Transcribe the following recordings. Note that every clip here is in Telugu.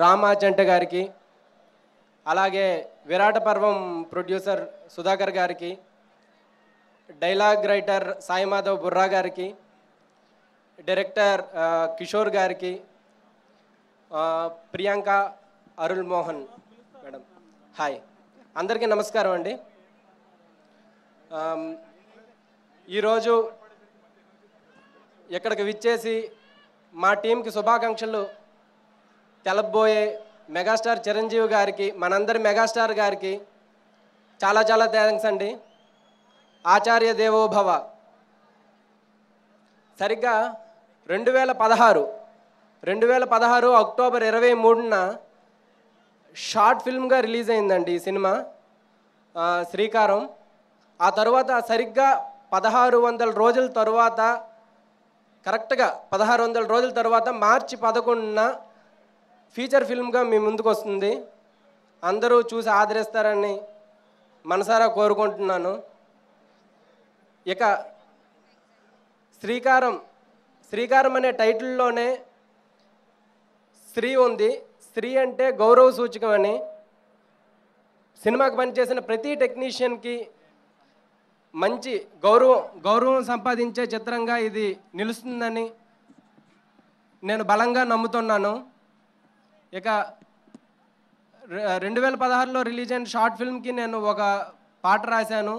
రామా జంట గారికి అలాగే విరాట పర్వం ప్రొడ్యూసర్ సుధాకర్ గారికి డైలాగ్ రైటర్ సాయి మాధవ్ బుర్రా గారికి డైరెక్టర్ కిషోర్ గారికి ప్రియాంక అరుల్ మోహన్ మేడం హాయ్ అందరికీ నమస్కారం అండి ఈరోజు ఇక్కడికి విచ్చేసి మా టీంకి శుభాకాంక్షలు తెలబోయే మెగాస్టార్ చిరంజీవి గారికి మనందరి మెగాస్టార్ గారికి చాలా చాలా థ్యాంక్స్ అండి ఆచార్య దేవోభవ సరిగ్గా రెండు వేల పదహారు రెండు వేల పదహారు అక్టోబర్ ఇరవై మూడున షార్ట్ ఫిల్మ్గా రిలీజ్ అయిందండి ఈ సినిమా శ్రీకారం ఆ తర్వాత సరిగ్గా పదహారు వందల రోజుల తరువాత కరెక్ట్గా పదహారు వందల రోజుల తర్వాత మార్చి పదకొండున ఫీచర్ ఫిల్మ్గా మీ ముందుకు వస్తుంది అందరూ చూసి ఆదరిస్తారని మనసారా కోరుకుంటున్నాను ఇక శ్రీకారం శ్రీకారం అనే టైటిల్లోనే స్త్రీ ఉంది స్త్రీ అంటే గౌరవ సూచకం అని సినిమాకి పనిచేసిన ప్రతి టెక్నీషియన్కి మంచి గౌరవం గౌరవం సంపాదించే చిత్రంగా ఇది నిలుస్తుందని నేను బలంగా నమ్ముతున్నాను ఇక రెండు వేల పదహారులో రిలీజ్ అయిన షార్ట్ ఫిల్మ్కి నేను ఒక పాట రాశాను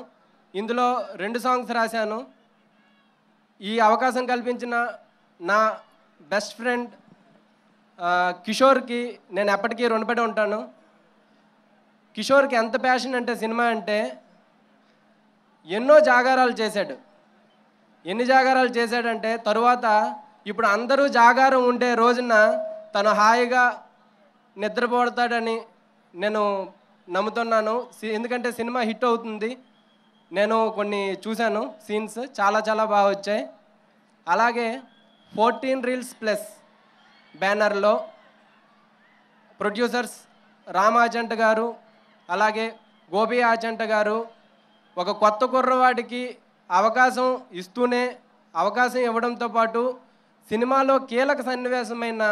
ఇందులో రెండు సాంగ్స్ రాశాను ఈ అవకాశం కల్పించిన నా బెస్ట్ ఫ్రెండ్ కిషోర్కి నేను ఎప్పటికీ రుణపడి ఉంటాను కిషోర్కి ఎంత ప్యాషన్ అంటే సినిమా అంటే ఎన్నో జాగారాలు చేశాడు ఎన్ని జాగారాలు చేశాడంటే తరువాత ఇప్పుడు అందరూ జాగారం ఉండే రోజున తను హాయిగా నిద్రపోడతాడని నేను నమ్ముతున్నాను ఎందుకంటే సినిమా హిట్ అవుతుంది నేను కొన్ని చూశాను సీన్స్ చాలా చాలా బాగా వచ్చాయి అలాగే ఫోర్టీన్ రీల్స్ ప్లస్ బ్యానర్లో ప్రొడ్యూసర్స్ రామ్ రామాజంట గారు అలాగే గోపి ఆజంట గారు ఒక కొత్త కుర్రవాడికి అవకాశం ఇస్తూనే అవకాశం ఇవ్వడంతో పాటు సినిమాలో కీలక సన్నివేశమైన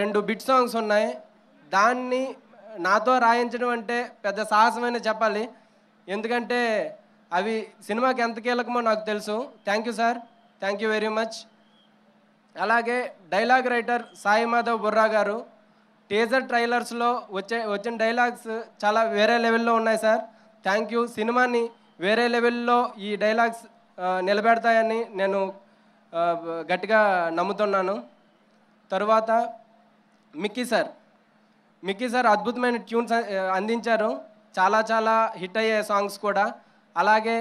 రెండు బిట్ సాంగ్స్ ఉన్నాయి దాన్ని నాతో రాయించడం అంటే పెద్ద సాహసమైన చెప్పాలి ఎందుకంటే అవి సినిమాకి ఎంత కీలకమో నాకు తెలుసు thank you sir thank you very much అలాగే డైలాగ్ రైటర్ సాయి మాధవ్ బుర్రా గారు టీజర్ ట్రైలర్స్లో వచ్చే వచ్చిన డైలాగ్స్ చాలా వేరే లెవెల్లో ఉన్నాయి సార్ థ్యాంక్ యూ సినిమాని వేరే లెవెల్లో ఈ డైలాగ్స్ నిలబెడతాయని నేను గట్టిగా నమ్ముతున్నాను తర్వాత మిక్కీ సార్ మిక్కీ సార్ అద్భుతమైన ట్యూన్స్ అందించారు చాలా చాలా హిట్ అయ్యే సాంగ్స్ కూడా అలాగే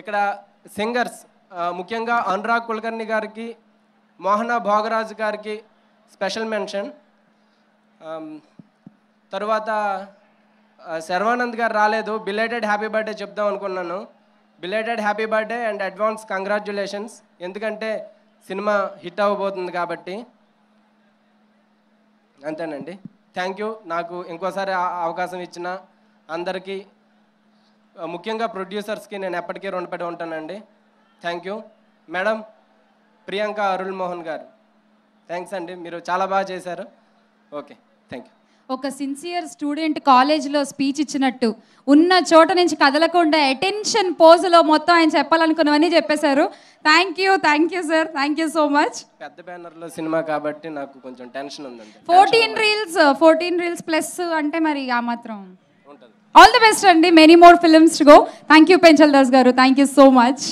ఇక్కడ సింగర్స్ ముఖ్యంగా అనురాగ్ కుల్కర్ణి గారికి మోహన భోగరాజు గారికి స్పెషల్ మెన్షన్ తరువాత శర్వానంద్ గారు రాలేదు బిలేటెడ్ హ్యాపీ బర్త్డే చెప్దాం అనుకున్నాను belated happy birthday and advance congratulations ఎందుకంటే సినిమా హిట్ అవ్వబోతుంది కాబట్టి అంతేనండి థ్యాంక్ యూ నాకు ఇంకోసారి అవకాశం ఇచ్చిన అందరికీ ముఖ్యంగా ప్రొడ్యూసర్స్కి నేను ఎప్పటికీ రుణపడి ఉంటానండి thank you madam Priyanka Arun Mohan గారు థ్యాంక్స్ అండి మీరు చాలా బాగా చేశారు ఓకే ఒక సిన్సియర్ స్టూడెంట్ కాలేజ్లో స్పీచ్ ఇచ్చినట్టు ఉన్న చోట నుంచి కదలకుండా అటెన్షన్ పోజులో మొత్తం ఆయన చెప్పాలనుకున్నవని చెప్పేశారు thank you thank you sir thank you so much పెద్ద సినిమా కాబట్టి నాకు కొంచెం టెన్షన్ ఉంది fourteen reels fourteen reels plus అంటే మరి ఆ మాత్రం ఆల్ ది బెస్ట్ అండి many more films go thank you Penchal Das గారు థ్యాంక్ యూ సో మచ్